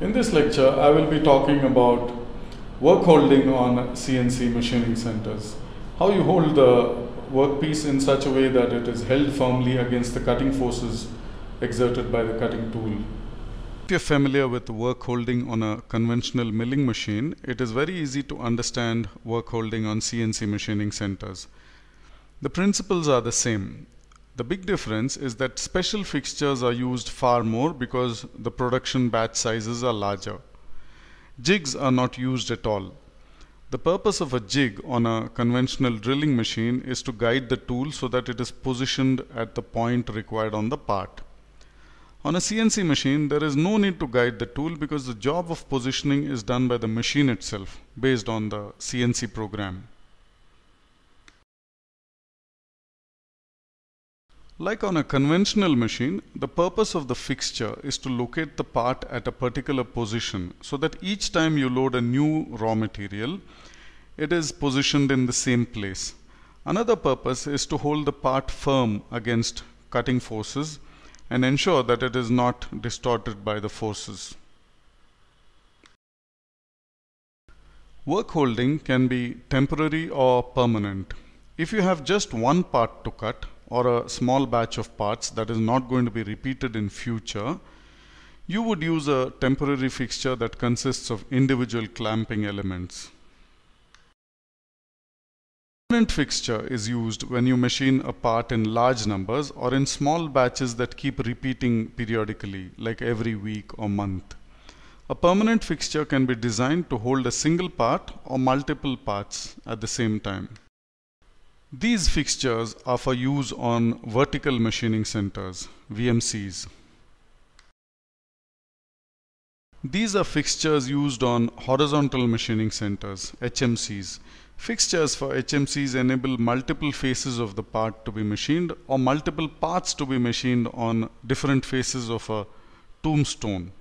In this lecture, I will be talking about work holding on CNC machining centers. How you hold the workpiece in such a way that it is held firmly against the cutting forces exerted by the cutting tool. If you're familiar with work holding on a conventional milling machine, it is very easy to understand work holding on CNC machining centers. The principles are the same. The big difference is that special fixtures are used far more because the production batch sizes are larger. Jigs are not used at all. The purpose of a jig on a conventional drilling machine is to guide the tool so that it is positioned at the point required on the part. On a CNC machine, there is no need to guide the tool because the job of positioning is done by the machine itself based on the CNC program. Like on a conventional machine, the purpose of the fixture is to locate the part at a particular position so that each time you load a new raw material, it is positioned in the same place. Another purpose is to hold the part firm against cutting forces and ensure that it is not distorted by the forces. Work holding can be temporary or permanent. If you have just one part to cut, or a small batch of parts that is not going to be repeated in future, you would use a temporary fixture that consists of individual clamping elements. Permanent fixture is used when you machine a part in large numbers or in small batches that keep repeating periodically, like every week or month. A permanent fixture can be designed to hold a single part or multiple parts at the same time. These fixtures are for use on vertical machining centers, VMCs. These are fixtures used on horizontal machining centers, HMCs. Fixtures for HMCs enable multiple faces of the part to be machined or multiple parts to be machined on different faces of a tombstone.